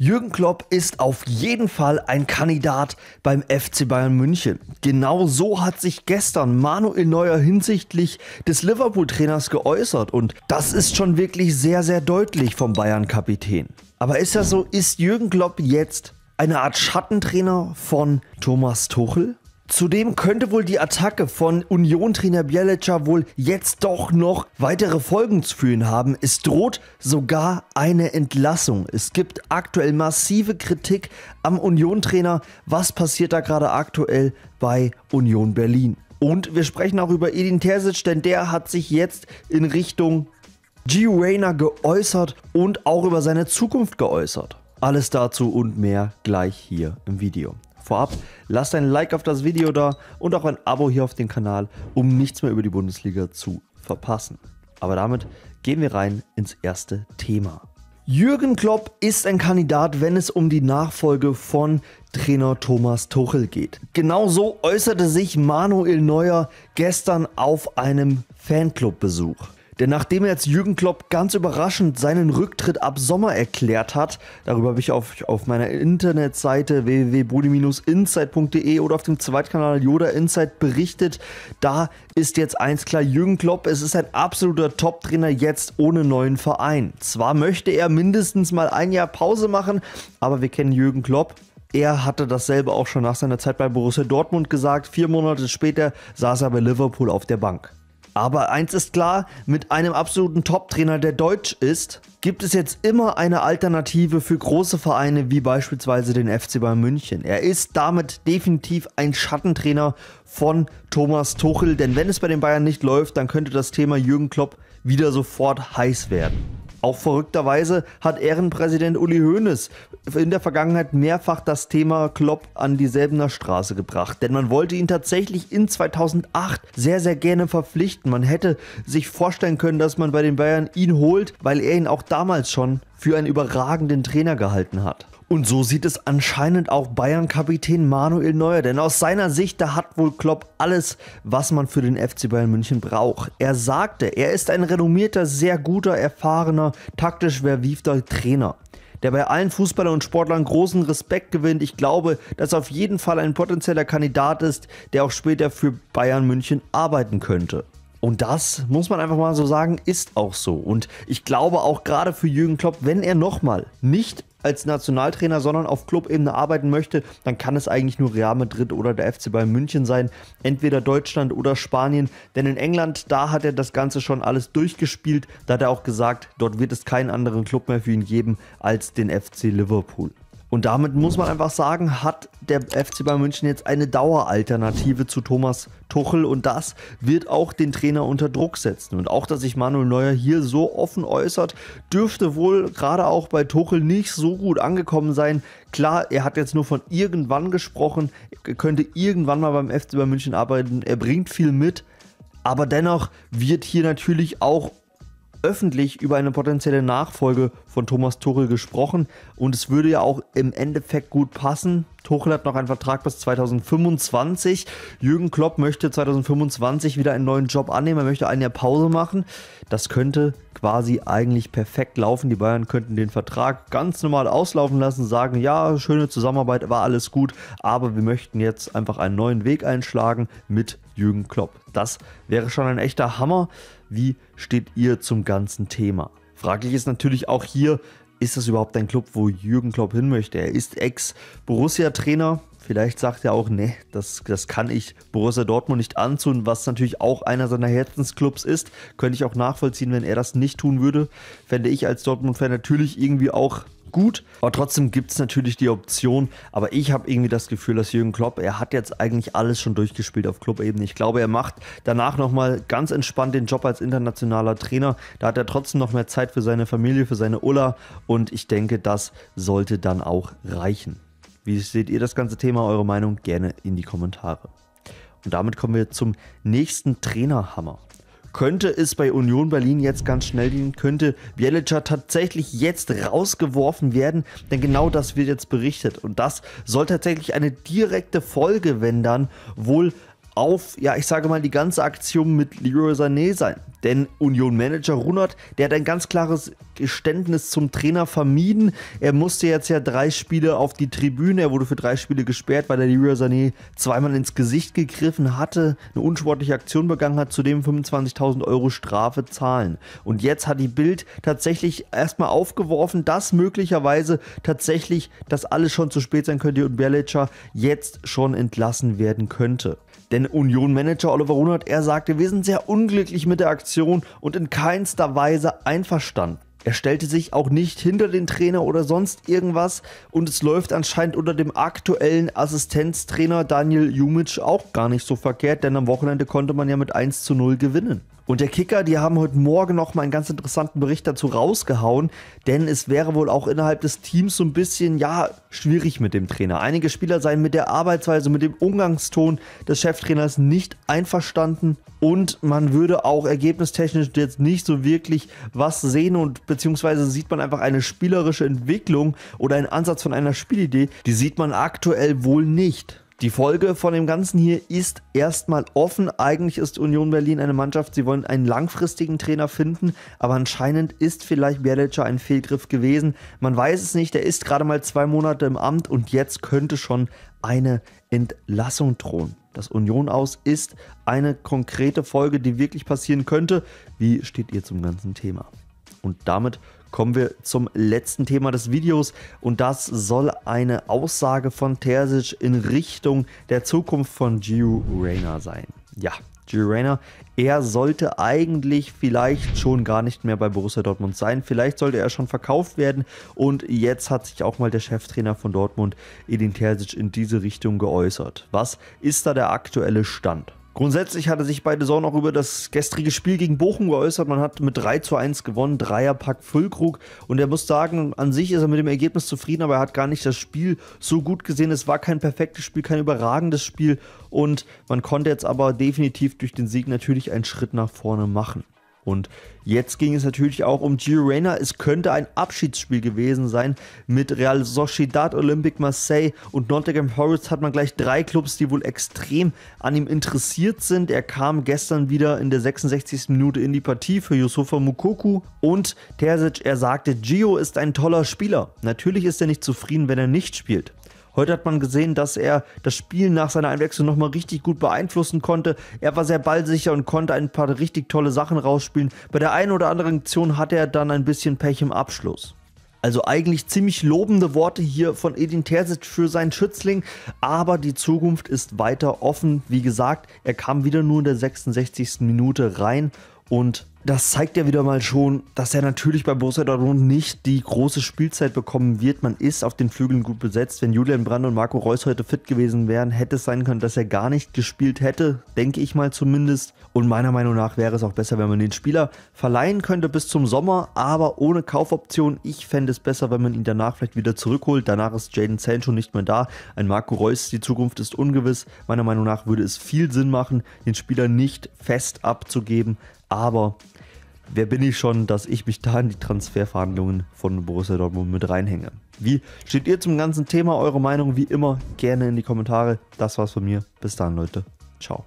Jürgen Klopp ist auf jeden Fall ein Kandidat beim FC Bayern München. Genau so hat sich gestern Manuel Neuer hinsichtlich des Liverpool-Trainers geäußert und das ist schon wirklich sehr, sehr deutlich vom Bayern-Kapitän. Aber ist das so, ist Jürgen Klopp jetzt eine Art Schattentrainer von Thomas Tuchel? Zudem könnte wohl die Attacke von Union-Trainer Bielica wohl jetzt doch noch weitere Folgen zu führen haben. Es droht sogar eine Entlassung. Es gibt aktuell massive Kritik am Union-Trainer. Was passiert da gerade aktuell bei Union Berlin? Und wir sprechen auch über Edin Terzic, denn der hat sich jetzt in Richtung G. Rayner geäußert und auch über seine Zukunft geäußert. Alles dazu und mehr gleich hier im Video vorab, lasst ein Like auf das Video da und auch ein Abo hier auf den Kanal, um nichts mehr über die Bundesliga zu verpassen. Aber damit gehen wir rein ins erste Thema. Jürgen Klopp ist ein Kandidat, wenn es um die Nachfolge von Trainer Thomas Tuchel geht. Genauso äußerte sich Manuel Neuer gestern auf einem Fanclub-Besuch. Denn nachdem jetzt Jürgen Klopp ganz überraschend seinen Rücktritt ab Sommer erklärt hat, darüber habe ich auf, auf meiner Internetseite www.body-insight.de oder auf dem Zweitkanal Yoda Insight berichtet, da ist jetzt eins klar, Jürgen Klopp, es ist ein absoluter Top-Trainer jetzt ohne neuen Verein. Zwar möchte er mindestens mal ein Jahr Pause machen, aber wir kennen Jürgen Klopp, er hatte dasselbe auch schon nach seiner Zeit bei Borussia Dortmund gesagt. Vier Monate später saß er bei Liverpool auf der Bank. Aber eins ist klar, mit einem absoluten Top-Trainer, der deutsch ist, gibt es jetzt immer eine Alternative für große Vereine wie beispielsweise den FC Bayern München. Er ist damit definitiv ein Schattentrainer von Thomas Tuchel, denn wenn es bei den Bayern nicht läuft, dann könnte das Thema Jürgen Klopp wieder sofort heiß werden. Auch verrückterweise hat Ehrenpräsident Uli Hoeneß in der Vergangenheit mehrfach das Thema Klopp an die Selbener Straße gebracht. Denn man wollte ihn tatsächlich in 2008 sehr, sehr gerne verpflichten. Man hätte sich vorstellen können, dass man bei den Bayern ihn holt, weil er ihn auch damals schon für einen überragenden Trainer gehalten hat. Und so sieht es anscheinend auch Bayern-Kapitän Manuel Neuer, denn aus seiner Sicht, da hat wohl Klopp alles, was man für den FC Bayern München braucht. Er sagte, er ist ein renommierter, sehr guter, erfahrener, taktisch verwiefter Trainer, der bei allen Fußballern und Sportlern großen Respekt gewinnt. Ich glaube, dass er auf jeden Fall ein potenzieller Kandidat ist, der auch später für Bayern München arbeiten könnte. Und das, muss man einfach mal so sagen, ist auch so. Und ich glaube auch gerade für Jürgen Klopp, wenn er nochmal nicht als Nationaltrainer, sondern auf Clubebene arbeiten möchte, dann kann es eigentlich nur Real Madrid oder der FC Bayern München sein, entweder Deutschland oder Spanien, denn in England, da hat er das Ganze schon alles durchgespielt, da hat er auch gesagt, dort wird es keinen anderen Club mehr für ihn geben als den FC Liverpool. Und damit muss man einfach sagen, hat der FC Bayern München jetzt eine Daueralternative zu Thomas Tuchel und das wird auch den Trainer unter Druck setzen. Und auch, dass sich Manuel Neuer hier so offen äußert, dürfte wohl gerade auch bei Tuchel nicht so gut angekommen sein. Klar, er hat jetzt nur von irgendwann gesprochen, er könnte irgendwann mal beim FC Bayern München arbeiten, er bringt viel mit, aber dennoch wird hier natürlich auch öffentlich über eine potenzielle Nachfolge von Thomas Tuchel gesprochen und es würde ja auch im Endeffekt gut passen. Tuchel hat noch einen Vertrag bis 2025. Jürgen Klopp möchte 2025 wieder einen neuen Job annehmen. Er möchte ein Jahr Pause machen. Das könnte quasi eigentlich perfekt laufen. Die Bayern könnten den Vertrag ganz normal auslaufen lassen, sagen, ja, schöne Zusammenarbeit, war alles gut, aber wir möchten jetzt einfach einen neuen Weg einschlagen mit Jürgen Klopp. Das wäre schon ein echter Hammer. Wie steht ihr zum ganzen Thema? Fraglich ist natürlich auch hier, ist das überhaupt ein Club, wo Jürgen Klopp hin möchte? Er ist Ex-Borussia-Trainer. Vielleicht sagt er auch, ne, das, das kann ich Borussia Dortmund nicht anzun, was natürlich auch einer seiner Herzensclubs ist. Könnte ich auch nachvollziehen, wenn er das nicht tun würde. Fände ich als Dortmund-Fan natürlich irgendwie auch gut. Aber trotzdem gibt es natürlich die Option. Aber ich habe irgendwie das Gefühl, dass Jürgen Klopp, er hat jetzt eigentlich alles schon durchgespielt auf Clubebene. Ich glaube, er macht danach nochmal ganz entspannt den Job als internationaler Trainer. Da hat er trotzdem noch mehr Zeit für seine Familie, für seine Ulla. Und ich denke, das sollte dann auch reichen. Wie seht ihr das ganze Thema? Eure Meinung gerne in die Kommentare. Und damit kommen wir zum nächsten Trainerhammer könnte es bei Union Berlin jetzt ganz schnell gehen, könnte Bielica tatsächlich jetzt rausgeworfen werden, denn genau das wird jetzt berichtet und das soll tatsächlich eine direkte Folge, wenn dann wohl auf, ja, ich sage mal, die ganze Aktion mit Leroy Sané sein. Denn Union-Manager Runert, der hat ein ganz klares Geständnis zum Trainer vermieden. Er musste jetzt ja drei Spiele auf die Tribüne. Er wurde für drei Spiele gesperrt, weil er Leroy Sané zweimal ins Gesicht gegriffen hatte, eine unsportliche Aktion begangen hat, zudem 25.000 Euro Strafe zahlen. Und jetzt hat die Bild tatsächlich erstmal aufgeworfen, dass möglicherweise tatsächlich das alles schon zu spät sein könnte und Berlitscher jetzt schon entlassen werden könnte. Denn Union-Manager Oliver Runert, er sagte, wir sind sehr unglücklich mit der Aktion und in keinster Weise einverstanden. Er stellte sich auch nicht hinter den Trainer oder sonst irgendwas und es läuft anscheinend unter dem aktuellen Assistenztrainer Daniel Jumic auch gar nicht so verkehrt, denn am Wochenende konnte man ja mit 1 zu 0 gewinnen. Und der Kicker, die haben heute Morgen noch mal einen ganz interessanten Bericht dazu rausgehauen, denn es wäre wohl auch innerhalb des Teams so ein bisschen, ja, schwierig mit dem Trainer. Einige Spieler seien mit der Arbeitsweise, mit dem Umgangston des Cheftrainers nicht einverstanden und man würde auch ergebnistechnisch jetzt nicht so wirklich was sehen und beziehungsweise sieht man einfach eine spielerische Entwicklung oder einen Ansatz von einer Spielidee, die sieht man aktuell wohl nicht. Die Folge von dem Ganzen hier ist erstmal offen. Eigentlich ist Union Berlin eine Mannschaft, sie wollen einen langfristigen Trainer finden, aber anscheinend ist vielleicht Bielica ein Fehlgriff gewesen. Man weiß es nicht, er ist gerade mal zwei Monate im Amt und jetzt könnte schon eine Entlassung drohen. Das Union aus ist eine konkrete Folge, die wirklich passieren könnte. Wie steht ihr zum ganzen Thema? Und damit kommen wir zum letzten Thema des Videos und das soll eine Aussage von Terzic in Richtung der Zukunft von Gio Reyna sein. Ja, Gio Reyna, er sollte eigentlich vielleicht schon gar nicht mehr bei Borussia Dortmund sein. Vielleicht sollte er schon verkauft werden und jetzt hat sich auch mal der Cheftrainer von Dortmund, Edin Terzic, in diese Richtung geäußert. Was ist da der aktuelle Stand? Grundsätzlich hatte sich beide Sorgen auch über das gestrige Spiel gegen Bochum geäußert. Man hat mit 3 zu 1 gewonnen, Dreierpack Füllkrug. Und er muss sagen, an sich ist er mit dem Ergebnis zufrieden, aber er hat gar nicht das Spiel so gut gesehen. Es war kein perfektes Spiel, kein überragendes Spiel. Und man konnte jetzt aber definitiv durch den Sieg natürlich einen Schritt nach vorne machen. Und jetzt ging es natürlich auch um Gio Reyna. Es könnte ein Abschiedsspiel gewesen sein mit Real Sociedad, Olympic Marseille und Nottingham Forest hat man gleich drei Clubs, die wohl extrem an ihm interessiert sind. Er kam gestern wieder in der 66. Minute in die Partie für Yusufa Mukoku und Terzic, er sagte, Gio ist ein toller Spieler. Natürlich ist er nicht zufrieden, wenn er nicht spielt. Heute hat man gesehen, dass er das Spiel nach seiner Einwechslung nochmal richtig gut beeinflussen konnte. Er war sehr ballsicher und konnte ein paar richtig tolle Sachen rausspielen. Bei der einen oder anderen Aktion hatte er dann ein bisschen Pech im Abschluss. Also eigentlich ziemlich lobende Worte hier von Edin Terzic für seinen Schützling, aber die Zukunft ist weiter offen. Wie gesagt, er kam wieder nur in der 66. Minute rein und das zeigt ja wieder mal schon, dass er natürlich bei Borussia Dortmund nicht die große Spielzeit bekommen wird. Man ist auf den Flügeln gut besetzt. Wenn Julian Brand und Marco Reus heute fit gewesen wären, hätte es sein können, dass er gar nicht gespielt hätte, denke ich mal zumindest. Und meiner Meinung nach wäre es auch besser, wenn man den Spieler verleihen könnte bis zum Sommer, aber ohne Kaufoption. Ich fände es besser, wenn man ihn danach vielleicht wieder zurückholt. Danach ist Jaden Sancho nicht mehr da. Ein Marco Reus, die Zukunft ist ungewiss. Meiner Meinung nach würde es viel Sinn machen, den Spieler nicht fest abzugeben, aber wer bin ich schon, dass ich mich da in die Transferverhandlungen von Borussia Dortmund mit reinhänge? Wie steht ihr zum ganzen Thema? Eure Meinung wie immer gerne in die Kommentare. Das war's von mir. Bis dann, Leute. Ciao.